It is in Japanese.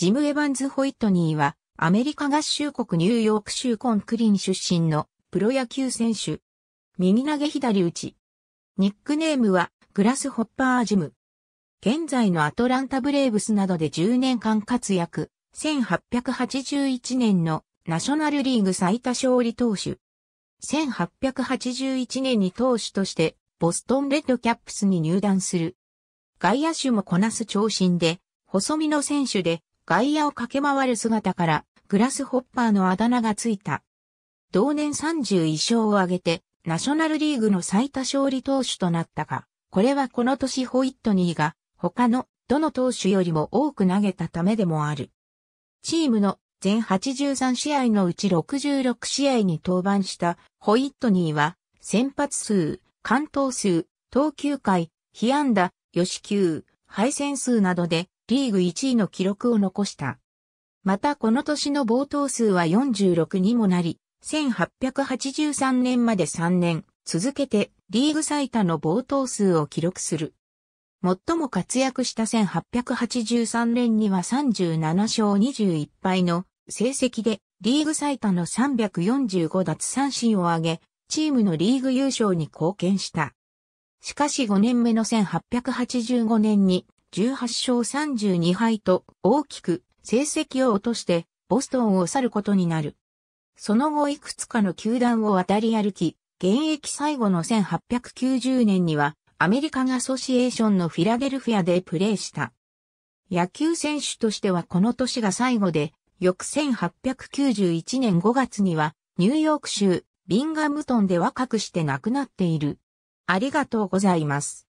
ジム・エヴァンズ・ホイットニーは、アメリカ合衆国ニューヨーク州コンクリン出身のプロ野球選手。右投げ左打ち。ニックネームはグラスホッパージム。現在のアトランタブレーブスなどで10年間活躍。1881年のナショナルリーグ最多勝利投手。1881年に投手としてボストンレッドキャップスに入団する。外野手もこなす長身で、細身の選手で、外野を駆け回る姿から、グラスホッパーのあだ名がついた。同年31勝を挙げて、ナショナルリーグの最多勝利投手となったが、これはこの年ホイットニーが、他の、どの投手よりも多く投げたためでもある。チームの全83試合のうち66試合に登板したホイットニーは、先発数、関東数、投球回、被安打、予死球、敗戦数などでリーグ1位の記録を残した。またこの年の冒頭数は46にもなり、1883年まで3年続けてリーグ最多の冒頭数を記録する。最も活躍した1883年には37勝21敗の成績でリーグ最多の345奪三振を挙げ、チームのリーグ優勝に貢献した。しかし5年目の1885年に18勝32敗と大きく成績を落としてボストンを去ることになる。その後いくつかの球団を渡り歩き、現役最後の1890年にはアメリカンアソシエーションのフィラデルフィアでプレーした。野球選手としてはこの年が最後で、翌1891年5月にはニューヨーク州ビンガムトンで若くして亡くなっている。ありがとうございます。